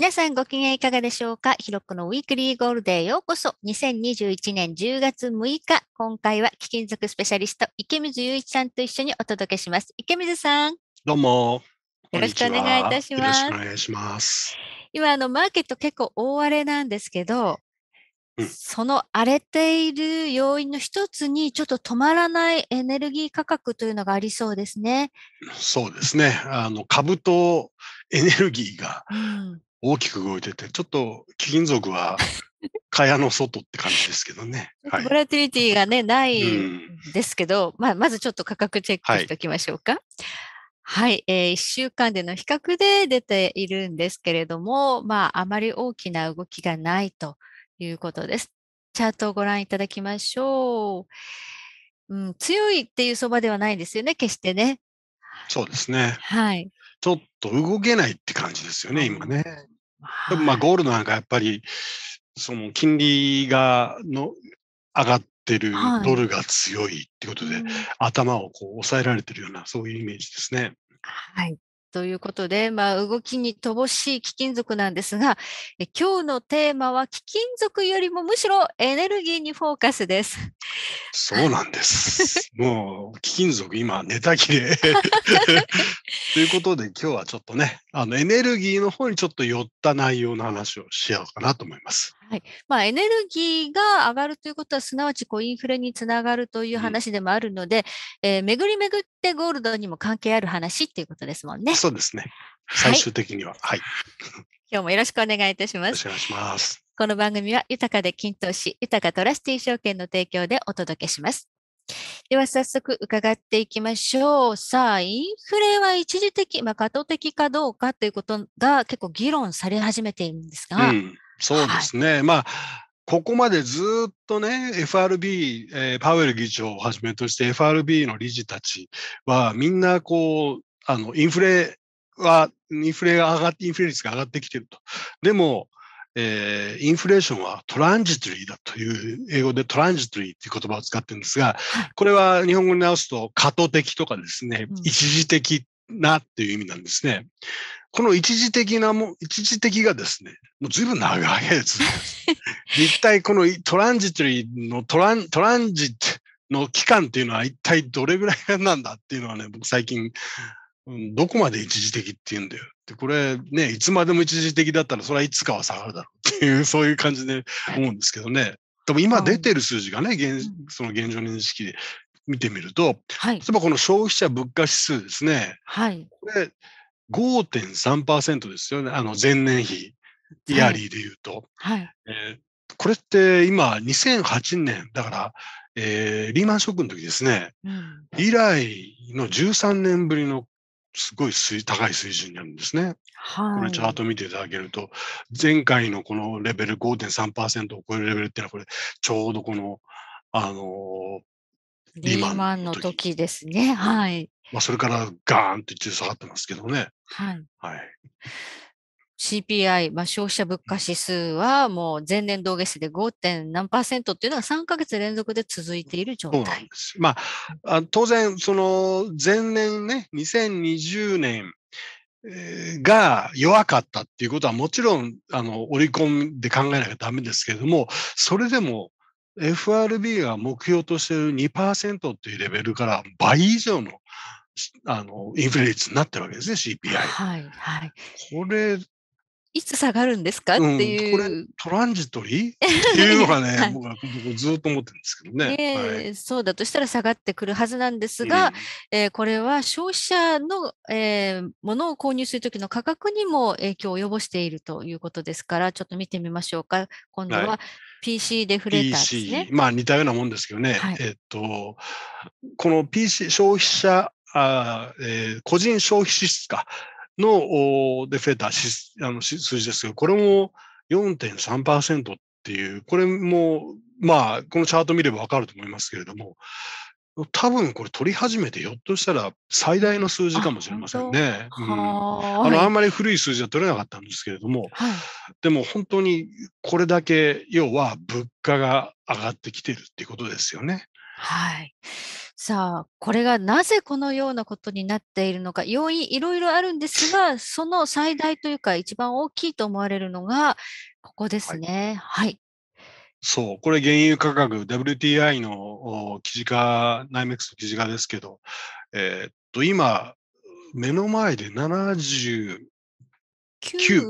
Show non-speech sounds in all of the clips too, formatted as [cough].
皆さんご機嫌いかがでしょうかヒロコのウィークリーゴールデーようこそ2021年10月6日今回は貴金属スペシャリスト池水雄一さんと一緒にお届けします池水さんどうもよろしくお願いいたしますよろしくお願いします今あのマーケット結構大荒れなんですけど、うん、その荒れている要因の一つにちょっと止まらないエネルギー価格というのがありそうですねそうですねあの株とエネルギーが、うん大きく動いてて、ちょっと貴金属は [laughs] 蚊帳の外って感じですけどね。はい、ボラティリティがね、ないですけど、まあ、まずちょっと価格チェックしておきましょうか。はいはい、えー、1週間での比較で出ているんですけれども、まあ、あまり大きな動きがないということです。チャートをご覧いただきましょう。うん、強いっていう相場ではないんですよね、決してね。そうですね。はい。ちょっと動けないって感じですよね、今ね。はい、まあ、ゴールドなんかやっぱり、その金利がの上がってる、ドルが強いってことで、はい、頭をこう抑えられてるような、そういうイメージですね。はい。ということで、まあ、動きに乏しい貴金属なんですが、今日のテーマは貴金属よりもむしろエネルギーにフォーカスです。そうなんです。[laughs] もう貴金属今寝たきれ。[laughs] ということで今日はちょっとね、あのエネルギーの方にちょっと寄った内容の話をしようかなと思います。はい。まあ、エネルギーが上がるということは、すなわちこうインフレにつながるという話でもあるので、うん、えー、巡り巡ってゴールドにも関係ある話っていうことですもんね。そうですね。最終的には。はい。はい、今日もよろしくお願いいたします。よろしくお願いします。この番組は、豊かで均等し、豊かトラスティ証券の提供でお届けします。では早速伺っていきましょう。さあ、インフレは一時的、まあ、過渡的かどうかということが結構議論され始めているんですが、うんそうですね。はい、まあ、ここまでずっとね、FRB、えー、パウエル議長をはじめとして FRB の理事たちは、みんなこう、あの、インフレは、インフレが上がって、インフレ率が上がってきてると。でも、えー、インフレーションはトランジトリーだという、英語でトランジトリーという言葉を使ってるんですが、これは日本語に直すと過渡的とかですね、一時的なっていう意味なんですね。この一時的なも、一時的がですね、もう随分長いやつです。[laughs] 一体このトランジトリーのトラン、トランジットの期間っていうのは一体どれぐらいなんだっていうのはね、僕最近、どこまで一時的って言うんだよ。って、これね、いつまでも一時的だったらそれはいつかは下がるだろうっていう、[laughs] そういう感じで思うんですけどね。多分今出てる数字がね、現その現状認識で見てみると、はい、例えばこの消費者物価指数ですね。はい。これ5.3%ですよね。あの前年比、イヤリーで言うと。はい。えーこれって今、2008年、だから、えー、リーマンショックの時ですね、うん、以来の13年ぶりのすごい水高い水準になるんですね。はい、このチャート見ていただけると、前回のこのレベル5.3%を超えるレベルっていうのは、これ、ちょうどこの、あのー、リーマンの時ですね。はい。まあ、それからガーンと一応下がってますけどね。はい。はい。CPI、まあ、消費者物価指数はもう前年同月比で 5. 点何パーセントっていうのは3か月連続で続いている状態。まあ、あ、当然、その前年ね、2020年が弱かったっていうことはもちろん、あの、折り込んで考えなきゃダメですけれども、それでも FRB が目標としている2%っていうレベルから倍以上のあの、インフレ率になってるわけですね、CPI。はい、はい。これ、いつ下がるんですか、うん、っていう。これ、トランジトリー [laughs] っていうのがね、はい、僕はずっと思ってるんですけどね、えー、はい、そうだとしたら下がってくるはずなんですが、ええー、これは消費者の、えー、ものを購入するときの価格にも影響を及ぼしているということですから、ちょっと見てみましょうか。今度は PC デフレーターですね。まあ似たようなもんですけどね。はい、えっと、この PC、消費者あえー、個人消費支出かので増えたあの数字ですけど、これも4.3%っていう、これも、まあ、このチャート見ればわかると思いますけれども、多分これ取り始めてひょっとしたら最大の数字かもしれませんね。あ,、うん、あのあんまり古い数字は取れなかったんですけれども、はい、でも本当にこれだけ要は物価が上がってきてるっていうことですよね。はいさあ、これがなぜこのようなことになっているのか、要因いろいろあるんですが、その最大というか一番大きいと思われるのが、ここですね。はい、はいそう、これ原油価格、WTI の記事化、ナイメックスの記事化ですけど、えー、っと、今、目の前で70 9?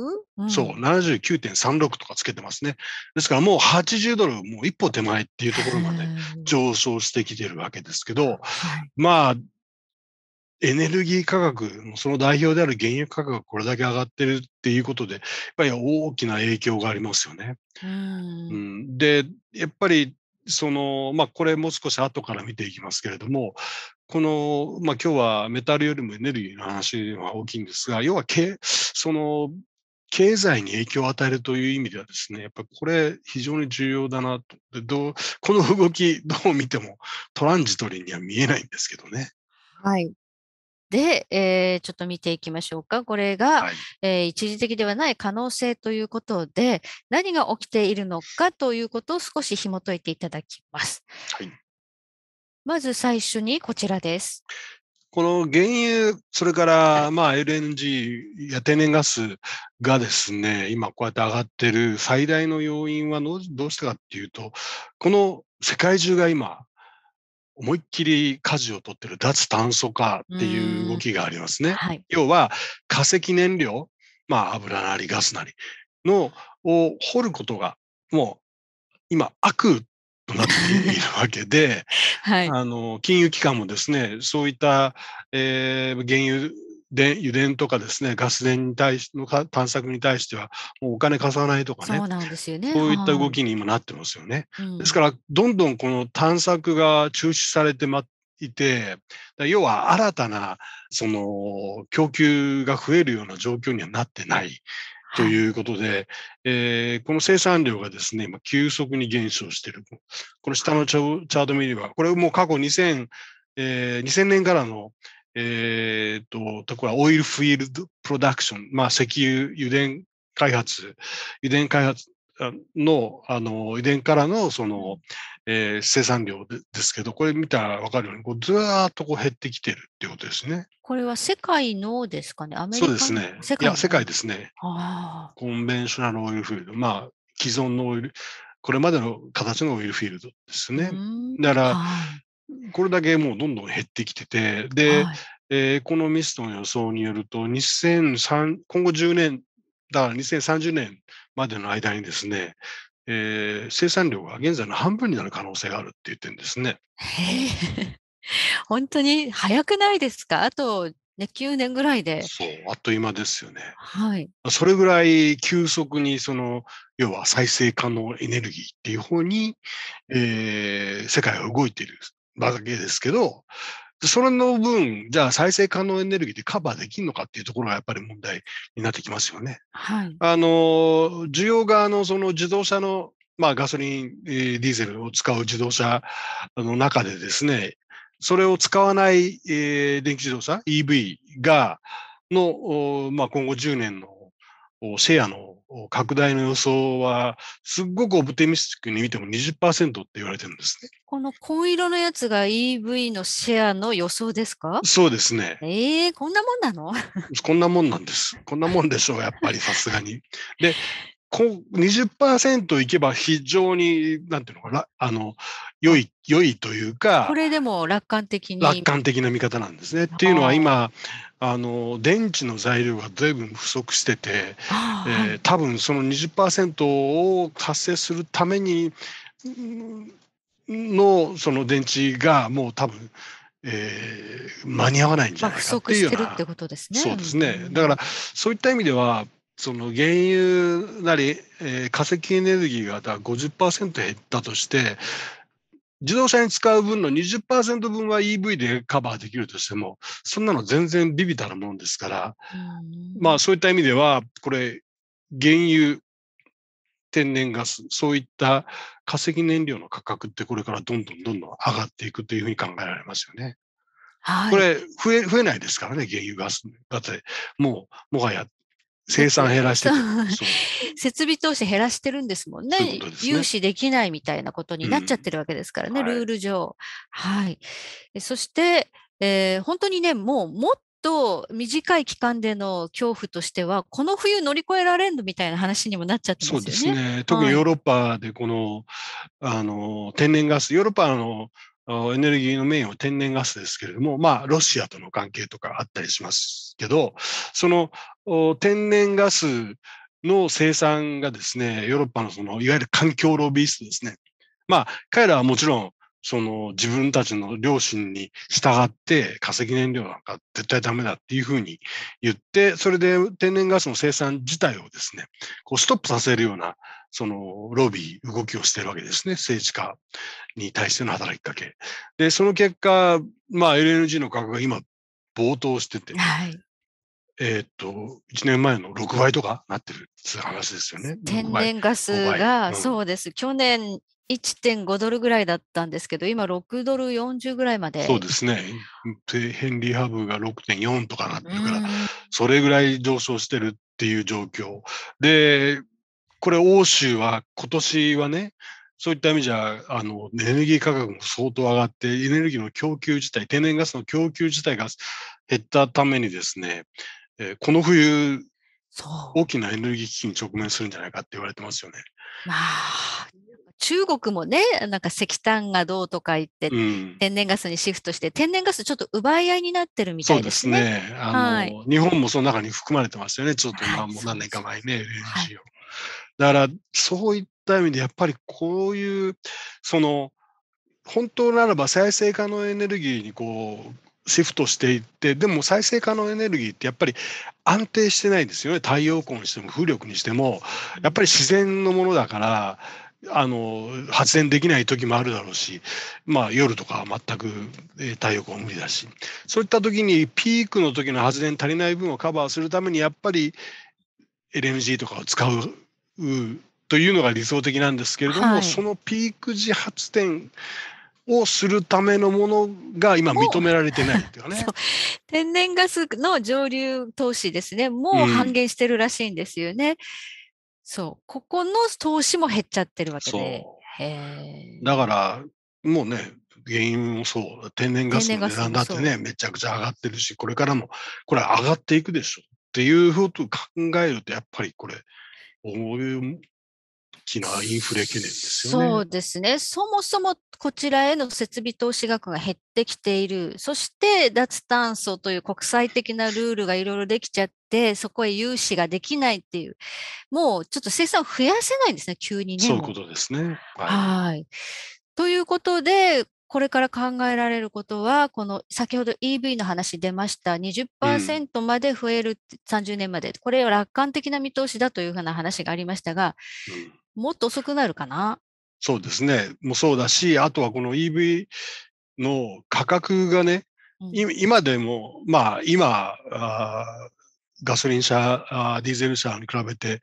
うそう、79.36とかつけてますね。ですからもう80ドル、もう一歩手前っていうところまで上昇してきてるわけですけど、まあ、エネルギー価格、その代表である原油価格がこれだけ上がってるっていうことで、やっぱり大きな影響がありますよね。うん、で、やっぱりその、まあ、これもう少し後から見ていきますけれども、この、まあ、今日はメタルよりもエネルギーの話は大きいんですが、要は、その、経済に影響を与えるという意味ではですね、やっぱりこれ非常に重要だなと。どう、この動きどう見てもトランジトリーには見えないんですけどね。はい。で、えー、ちょっと見ていきましょうか。これが、はい、えー、一時的ではない可能性ということで、何が起きているのかということを少し紐解いていただきます。はい、まず最初にこちらです。この原油、それからまあ LNG や天然ガスがですね、今こうやって上がってる最大の要因はどうしてかっていうと、この世界中が今、思いっきり舵を取ってる脱炭素化っていう動きがありますね。はい、要は化石燃料、まあ油なりガスなりのを掘ることがもう今悪となっているわけで、[laughs] はい、あの金融機関もですねそういった、えー、原油電油田とかですね、ガス田に対しの探索に対しては、もうお金貸さないとかね、そうなんですよねこういった動きに今なってますよね。ですから、どんどんこの探索が中止されてまいて、要は新たなその供給が増えるような状況にはなってない。ということで、はい、えー、この生産量がですね、今急速に減少している。この下のチャート見れば、これもう過去2000、えー、2000年からのえっ、ー、と、これはオイルフィールドプロダクション、まあ、石油、油田開発、油田開発の、あの、油田からの、その、えー、生産量ですけど、これ見たらわかるように、こうずーっとこう減ってきてるっていうことですね。これは世界のですかね、アメリカそうですね。世界いや、世界ですね。あコンベンショナルオイルフィールド、まあ、既存のオイル、これまでの形のオイルフィールドですね。だから、これだけもうどんどん減ってきてて、で、はい、えー、このミストの予想によると、2003今後10年、だから2030年までの間にですね、えー、生産量が現在の半分になる可能性があるって言ってるんですね。[laughs] 本当に早くないですかあと、ね、9年ぐらいで。そう、あっという間ですよね。はい。それぐらい急速に、その、要は再生可能エネルギーっていう方に、えー、世界は動いているだけですけど、それの分、じゃあ再生可能エネルギーでカバーできるのかっていうところがやっぱり問題になってきますよね。はい、あの、需要側のその自動車の、まあガソリン、ディーゼルを使う自動車の中でですね、それを使わない、えー、電気自動車、EV が、の、まあ、今後10年のシェアの拡大の予想は、すっごくオプティミスティックに見ても20%って言われてるんですね。この紺色のやつが EV のシェアの予想ですかそうですね。ええー、こんなもんなの [laughs] こんなもんなんです。こんなもんでしょう、やっぱりさすがに。で、こう20%いけば非常に、なんていうのかな、あの、良い、良いというか。これでも楽観的に。楽観的な見方なんですね。っていうのは今、あの、電池の材料がずいぶん不足してて、えー、多分その20%を達成するために、の、その電池がもう多分、えー、間に合わないんじゃないかっていうような、まあ、不足してるってことですね。そうですね。だから、そういった意味では、その原油なり、えー、化石エネルギーがだ50%減ったとして、自動車に使う分の20%分は EV でカバーできるとしても、そんなの全然ビビたるもんですから、まあそういった意味では、これ、原油、天然ガス、そういった化石燃料の価格ってこれからどんどんどんどん上がっていくというふうに考えられますよね。はい、これ増え、増えないですからね、原油ガスだって、もう、もはや生産減らして設備投資減らしてるんですもんね、ね、融資できないみたいなことになっちゃってるわけですからね、うん、ルール上。はい、はい、そして、えー、本当にね、もうもっと短い期間での恐怖としては、この冬乗り越えられるみたいな話にもなっちゃってますよね。そうですね。特にヨーロッパでこの、はい、あの、天然ガス、ヨーロッパのエネルギーのメインは天然ガスですけれども、まあ、ロシアとの関係とかあったりしますけど、その天然ガスの生産がですね、ヨーロッパのそのいわゆる環境ロビーストですね。まあ、彼らはもちろん、その自分たちの良心に従って化石燃料なんか絶対ダメだっていうふうに言って、それで天然ガスの生産自体をですね、こうストップさせるような、そのロビー、動きをしてるわけですね。政治家に対しての働きかけ。で、その結果、まあ LNG の価格が今暴騰してて、はい、えっ、と、1年前の6倍とかなってるって話ですよね。天然ガスが、うん、そうです。去年1.5ドルぐらいだったんですけど、今6ドル40ぐらいまで。そうですね。ヘンリーハブが6.4とかなってるから、それぐらい上昇してるっていう状況。で、これ欧州は今年はね、そういった意味じゃ、あの、エネルギー価格も相当上がって、エネルギーの供給自体、天然ガスの供給自体が減ったためにですね、えー、この冬、大きなエネルギー危機に直面するんじゃないかって言われてますよね。まあ、中国もね、なんか石炭がどうとか言って、うん、天然ガスにシフトして、天然ガスちょっと奪い合いになってるみたいですね。そうですね。あの、はい、日本もその中に含まれてますよね。ちょっと今も何年か前ね、はい、LNG を。だから、そういった意味で、やっぱりこういう、その、本当ならば再生可能エネルギーにこうシフトしていってでも再生可能エネルギーってやっぱり安定してないですよね太陽光にしても風力にしてもやっぱり自然のものだからあの発電できない時もあるだろうし、まあ、夜とかは全く太陽光無理だしそういった時にピークの時の発電足りない分をカバーするためにやっぱり LNG とかを使うというのが理想的なんですけれども、はい、そのピーク時発電をするためのものが今認められてないっていうね [laughs] 天然ガスの上流投資ですね。もう半減してるらしいんですよね。うん、そう。ここの投資も減っちゃってるわけで。だから、もうね、原因もそう。天然ガスの値段だってね、めちゃくちゃ上がってるし、これからも、これ上がっていくでしょ。っていうふうと考えると、やっぱりこれ、思いインフレ懸念ですよね。そうですね。そもそもこちらへの設備投資額が減ってきている。そして脱炭素という国際的なルールがいろいろできちゃって、そこへ融資ができないっていう。もうちょっと生産を増やせないんですね、急にね。そういうことですね。はい、い。ということで、これから考えられることは、この先ほど EV の話出ました20%まで増える、うん、30年まで、これは楽観的な見通しだというふうな話がありましたが、もっと遅くなるかなそうですね。もうそうだし、あとはこの EV の価格がね、うん、今でも、まあ今あ、ガソリン車ディーゼル車に比べて、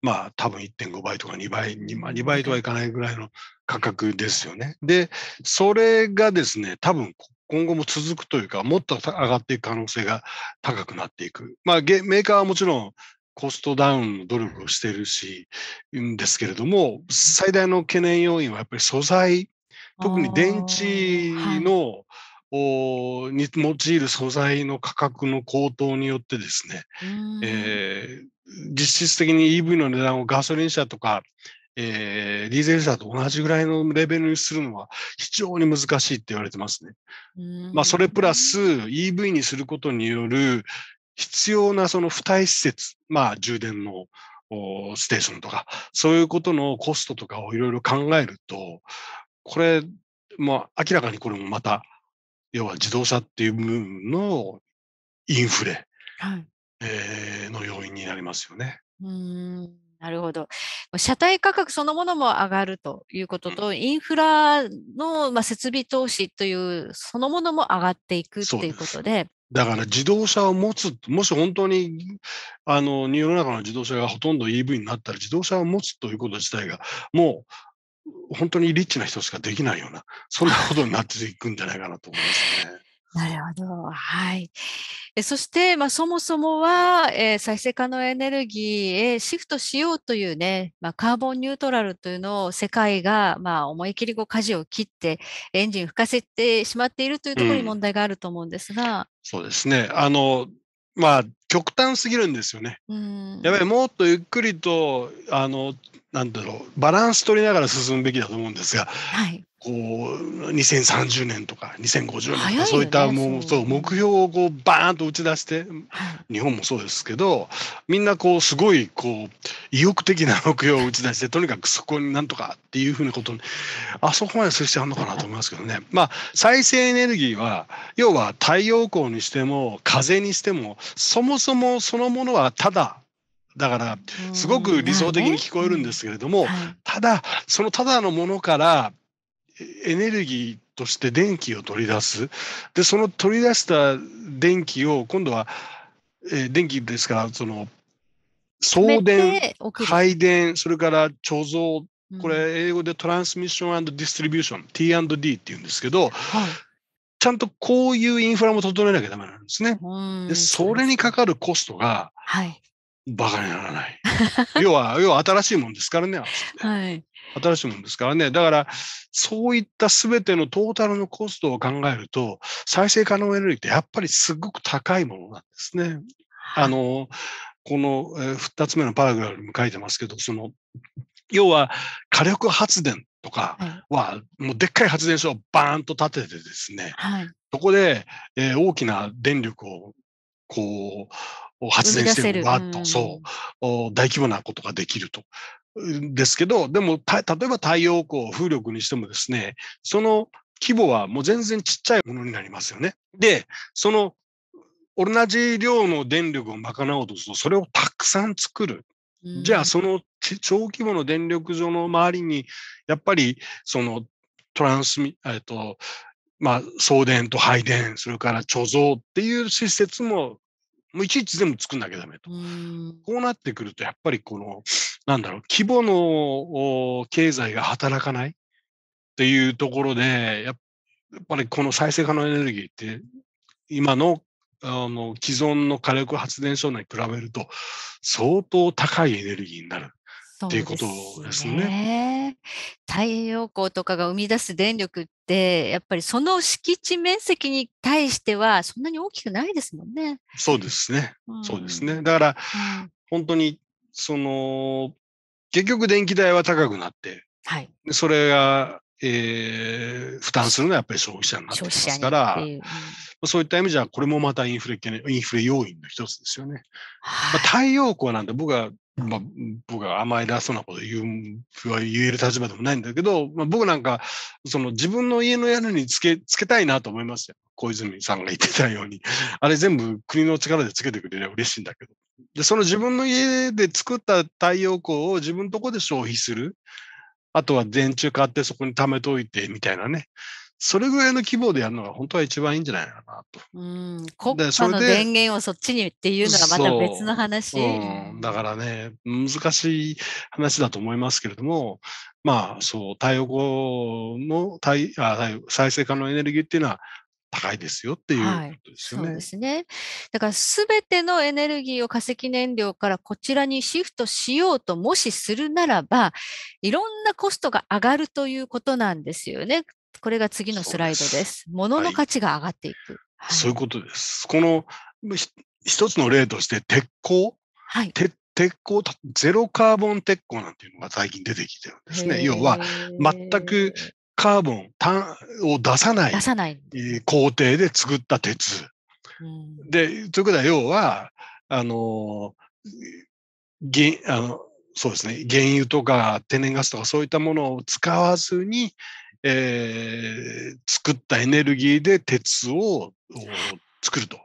まあ多分1.5倍とか2倍、2, 2倍とはいかないぐらいの価格ですよね。で、それがですね、多分今後も続くというか、もっと上がっていく可能性が高くなっていく。まあ、メーカーはもちろんコストダウンの努力をしてるし、んですけれども、最大の懸念要因はやっぱり素材、特に電池の、をに用いる素材の価格の高騰によってですね、えー、実質的に EV の値段をガソリン車とか、えー、ディーゼル車と同じぐらいのレベルにするのは非常に難しいって言われてますね。まあ、それプラス EV にすることによる、必要なその付帯施設、まあ充電のステーションとか、そういうことのコストとかをいろいろ考えると、これ、まあ明らかにこれもまた、要は自動車っていう部分のインフレ、はいえー、の要因になりますよね。うんなるほど。車体価格そのものも上がるということと、インフラの、まあ、設備投資というそのものも上がっていくということで、だから自動車を持つ、もし本当にあの世の中の自動車がほとんど EV になったら、自動車を持つということ自体が、もう本当にリッチな人しかできないような、そんなことになっていくんじゃないかなと思いますね。[laughs] なるほど。はい。そして、まあ、そもそもは、えー、再生可能エネルギーへシフトしようというね、まあ、カーボンニュートラルというのを世界が、まあ、思い切りこう舵を切ってエンジンを吹かせてしまっているというところに問題があると思うんですが、そうですね。あの、まあ、極端すぎるんですよね。やぱりもっとゆっくりとあのなんだろうバランス取りながら進むべきだと思うんですが、はい、こう2030年とか2050年とか、そういったもう、そう目標をこうバーンと打ち出して、はい、日本もそうですけどみんなこうすごいこう意欲的な目標を打ち出してとにかくそこになんとかっていうふうなことにあそこまですしてあるのかなと思いますけどね。まあ、再生エネルギーは要は太陽光にしても風にしてもそもそもそのものはただだから、すごく理想的に聞こえるんですけれども、ただ、そのただのものからエネルギーとして電気を取り出す。で、その取り出した電気を、今度は、え電気ですから、その、送電、配電、それから貯蔵、これ英語でトランスミッションディストリビューション、T&D って言うんですけど、ちゃんとこういうインフラも整えなきゃダメなですね。でそれにかかるコストが、バカにならない。要は、[laughs] 要は新しいもんですからね。はい、新しいもんですからね。だから、そういった全てのトータルのコストを考えると、再生可能エネルギーってやっぱりすごく高いものなんですね。あの、この2つ目のパラグラフにも書いてますけど、その、要は火力発電とかは、もうでっかい発電所をバーンと建ててですね、はい、そこで、えー、大きな電力をこう発電してるっーと、そう大規模なことができると。ですけど、でも、例えば太陽光、風力にしてもですね、その規模はもう全然ちっちゃいものになりますよね。で、その同じ量の電力を賄おうとすると、それをたくさん作る。じゃあ、その小規模の電力所の周りに、やっぱりそのトランスミ、えっと、まあ、送電と配電、それから貯蔵っていう施設も、もういちいち全部作んなきゃダメと。こうなってくると、やっぱりこの、なんだろう、規模の経済が働かないっていうところで、やっぱりこの再生可能エネルギーって、今のあの既存の火力発電所に比べると相当高いエネルギーになる。っていうことですね。太陽光とかが生み出す電力ってやっぱりその敷地面積に対してはそんなに大きくないですもんね。そうですね。そうですね。だから、うん、本当にその結局電気代は高くなって、はい、それが、えー、負担するのはやっぱり消費者になってますから。そういった意味じゃ、これもまたインフレインフレ要因の一つですよね。まあ、太陽光なんで僕は、まあ、僕は甘えらそうなこと言う、言える立場でもないんだけど、まあ、僕なんか、その自分の家の屋根につけ、つけたいなと思いますよ。小泉さんが言ってたように。あれ全部国の力でつけてくれれば嬉しいんだけど。で、その自分の家で作った太陽光を自分のとこで消費する。あとは電柱買ってそこに貯めておいてみたいなね。それぐらいの規模でやるのが本当は一番いいんじゃないかなと。うん、国家の電源をそっちにっていうのがまた別の話。うん、だからね、難しい話だと思いますけれども、まあそう、太陽光の太あ再生可能エネルギーっていうのは高いですよっていうことですよね。はい、そうですね。だからすべてのエネルギーを化石燃料からこちらにシフトしようともしするならば、いろんなコストが上がるということなんですよね。これが次のスライドです。物の価値が上がっていく。はい、そういうことです。この一つの例として鉄鋼、はい、鉄鉄鋼、ゼロカーボン鉄鋼なんていうのが最近出てきてるんですね。要は全くカーボンを出さない出さない工程で作った鉄。うん、で、ということは要は、あの、あのそうですね、原油とか天然ガスとかそういったものを使わずに、えー、作ったエネルギーで鉄を作ると。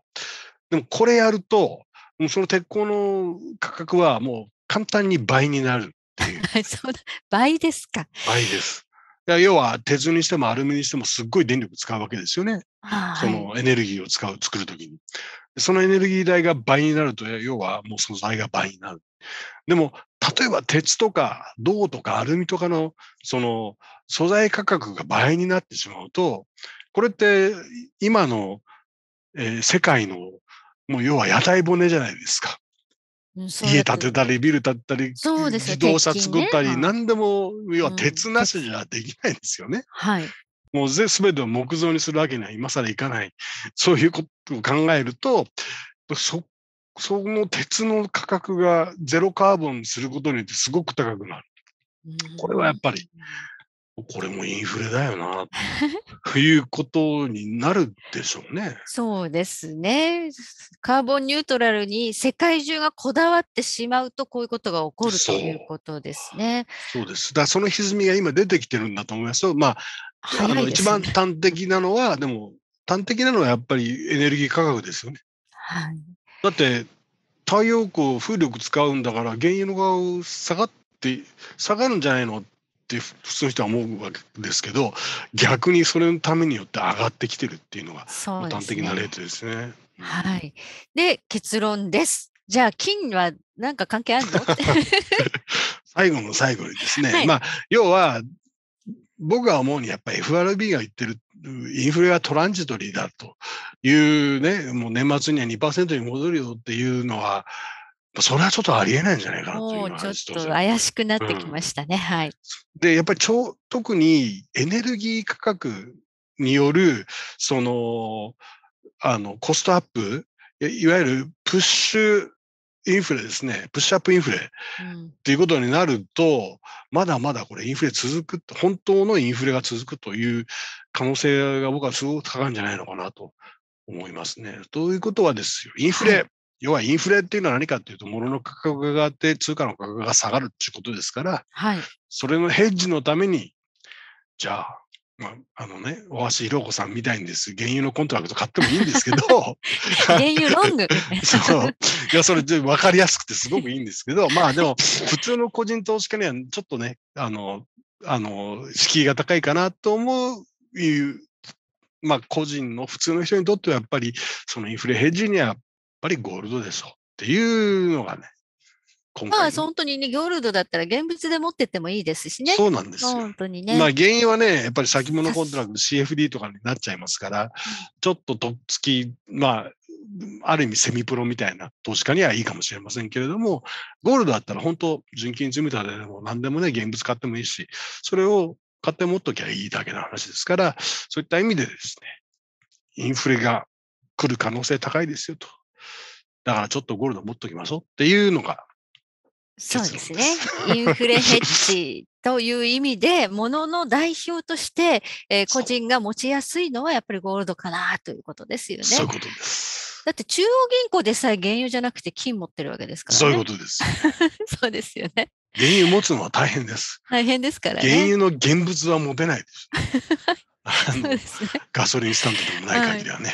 でもこれやると、その鉄鋼の価格はもう簡単に倍になるっていう。[laughs] そうだ倍ですか。倍です。要は鉄にしてもアルミにしてもすっごい電力使うわけですよね。そのエネルギーを使う、作るときに。そのエネルギー代が倍になると、要はもうその代が倍になる。でも、例えば鉄とか銅とかアルミとかの、その素材価格が倍になってしまうと、これって今の、えー、世界の、もう要は屋台骨じゃないですか。家建てたり、ビル建てたり、自動車作ったり、何でも、要は鉄なしじゃできないんですよね。うん、はい。もう全てを木造にするわけには今更いかない。そういうことを考えると、そその鉄の価格がゼロカーボンすることによってすごく高くなる。これはやっぱり、これもインフレだよな、ということになるでしょうね。そうですね。カーボンニュートラルに世界中がこだわってしまうと、こういうことが起こるということですね。そうです。だその歪みが今出てきてるんだと思いますよ。まあ、あの、一番端的なのは、でも、端的なのはやっぱりエネルギー価格ですよね。はい。だって太陽光風力使うんだから原油の側下がって下がるんじゃないのって普通の人は思うわけですけど逆にそれのためによって上がってきてるっていうのが端的な例ですね。すねはい、で結論です。じゃあ金は何か関係あるの [laughs] 最後の最後にですね、はい、まあ要は僕が思うにやっぱり FRB が言ってるインフレはトランジトリーだというね、もう年末には2%に戻るよっていうのは、それはちょっとありえないんじゃないかなというちょっと怪しくなってきましたね。うん、はい。で、やっぱり超、特にエネルギー価格による、その、あの、コストアップ、いわゆるプッシュインフレですね、プッシュアップインフレっていうことになると、まだまだこれインフレ続く、本当のインフレが続くという可能性が僕はすごく高いんじゃないのかなと思いますね。ということはですよ、インフレ、要はインフレっていうのは何かっていうと、物の価格が上がって通貨の価格が下がるっていうことですから、はい、それのヘッジのために、じゃあ、まあ、あのね、大橋弘子さんみたいにです、原油のコントラクト買ってもいいんですけど、原油ロング [laughs] そう、いや、それで分かりやすくてすごくいいんですけど、まあでも、普通の個人投資家にはちょっとね、あの、あの、敷居が高いかなと思う、まあ個人の普通の人にとってはやっぱり、そのインフレヘッジにはやっぱりゴールドでしょっていうのがね、まあ、本当にね、ゴールドだったら現物で持ってってもいいですしね。そうなんですよ。本当にね。まあ、原因はね、やっぱり先物コントラクト CFD とかになっちゃいますから、ちょっととっつき、まあ、ある意味セミプロみたいな投資家にはいいかもしれませんけれども、ゴールドだったら本当、純金積み立てでも何でもね、現物買ってもいいし、それを買って持っときゃいいだけの話ですから、そういった意味でですね、インフレが来る可能性高いですよと。だからちょっとゴールド持っときましょうっていうのがそうですね。インフレヘッジという意味で、ものの代表として、えー、個人が持ちやすいのはやっぱりゴールドかなということですよね。そういうことです。だって中央銀行でさえ原油じゃなくて金持ってるわけですから、ね、そういうことです。[laughs] そうですよね。原油持つのは大変です。大変ですからね。原油の現物は持てないです。[laughs] ガソリンスタンドでもない限りはね。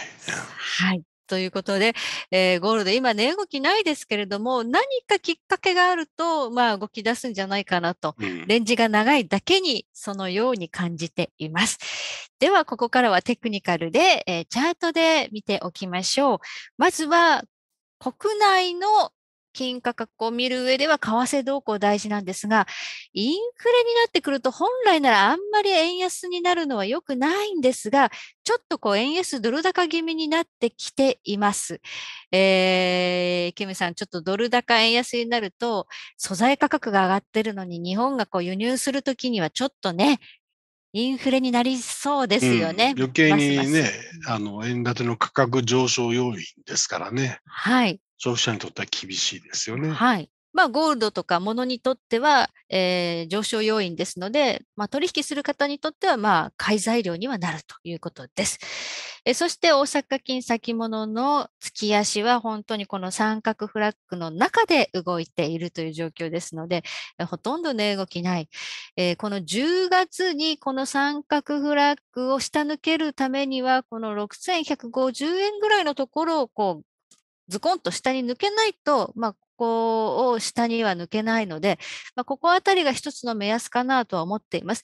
はい、はいということで、えー、ゴールド、今値、動きないですけれども、何かきっかけがあると、まあ、動き出すんじゃないかなと、うん、レンジが長いだけに、そのように感じています。では、ここからはテクニカルで、えー、チャートで見ておきましょう。まずは、国内の金価格を見る上では為替動向大事なんですが、インフレになってくると本来ならあんまり円安になるのは良くないんですが、ちょっとこう円安ドル高気味になってきています。えー、キムさん、ちょっとドル高円安になると、素材価格が上がってるのに日本がこう輸入するときにはちょっとね、インフレになりそうですよね。うん、余計にねあの、円建ての価格上昇要因ですからね。はい。消費者にとっては厳しいですよね。はい。まあ、ゴールドとかものにとっては、えー、上昇要因ですので、まあ、取引する方にとっては、まあ、買い材料にはなるということです。えそして大阪金先物の月足は本当にこの三角フラッグの中で動いているという状況ですので、ほとんど値、ね、動きない、えー、この10月にこの三角フラッグを下抜けるためには、この6150円ぐらいのところをこうズコンと下に抜けないと、まあ、こを下には抜けないので、まあ、ここあたりが一つの目安かなとは思っています。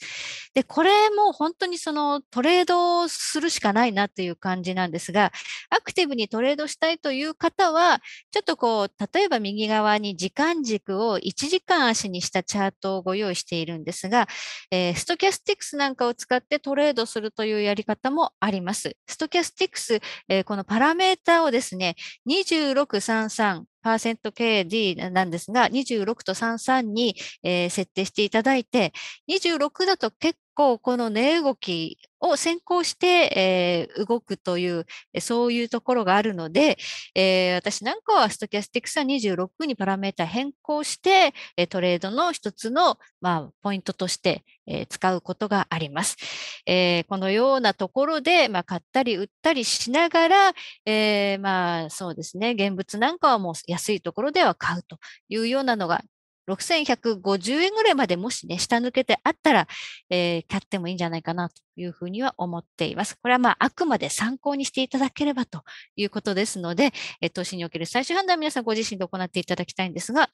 で、これも本当にそのトレードをするしかないなという感じなんですが、アクティブにトレードしたいという方は、ちょっとこう、例えば右側に時間軸を1時間足にしたチャートをご用意しているんですが、えー、ストキャスティクスなんかを使ってトレードするというやり方もあります。ストキャスティクス、えー、このパラメータをですね、2633パーセント KD なんですが、26と33に、えー、設定していただいて、26だと結構この値動きを先行して、えー、動くという、そういうところがあるので、えー、私なんかはストキャスティクスは26にパラメータ変更して、トレードの一つの、まあ、ポイントとして、えー、使うことがあります。えー、このようなところで、まあ、買ったり売ったりしながら、えー、まあそうですね、現物なんかはもう安いところでは買うというようなのが6150円ぐらいまでもしね、下抜けてあったら、えー、買ってもいいんじゃないかなというふうには思っています。これはまあ、あくまで参考にしていただければということですので、えー、投資における最終判断は皆さんご自身で行っていただきたいんですが、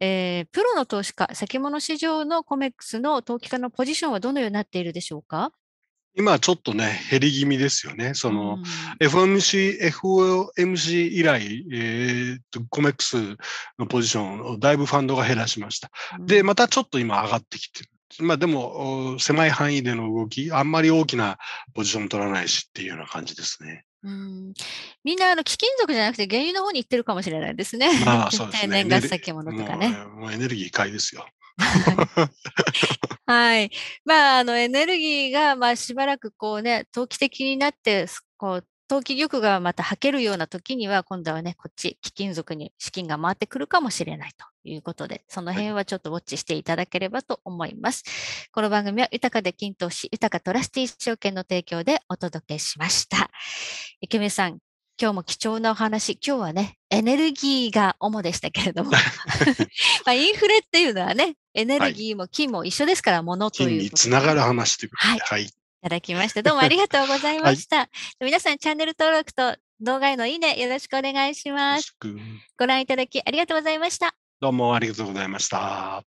えー、プロの投資家、先物市場のコメックスの投機家のポジションはどのようになっているでしょうか今ちょっとね、減り気味ですよね。その、うん、FOMC、FOMC 以来、えー、コメックスのポジションをだいぶファンドが減らしました。で、またちょっと今上がってきてる。まあでも、狭い範囲での動き、あんまり大きなポジション取らないしっていうような感じですね。うん、みんなあの貴金属じゃなくて原油の方に行ってるかもしれないですね。まあそうですね。天然ガス先物とかね。もうエネルギー買いですよ。[laughs] はい。まあ、あの、エネルギーが、まあ、しばらくこうね、投機的になって、こう、投機玉がまた吐けるような時には、今度はね、こっち、貴金属に資金が回ってくるかもしれないということで、その辺はちょっとウォッチしていただければと思います。はい、この番組は、豊かで均等し、豊かトラスティー証券の提供でお届けしました。池目さん、今日も貴重なお話、今日はね、エネルギーが主でしたけれども、[laughs] まあインフレっていうのはね、エネルギーも金も一緒ですから、物という金につながる話ということで、はい、はい。いただきました。どうもありがとうございまし [laughs] た。はい、皆さん、チャンネル登録と動画へのいいね、よろしくお願いします。ご覧いただきありがとうございました。どうもありがとうございました。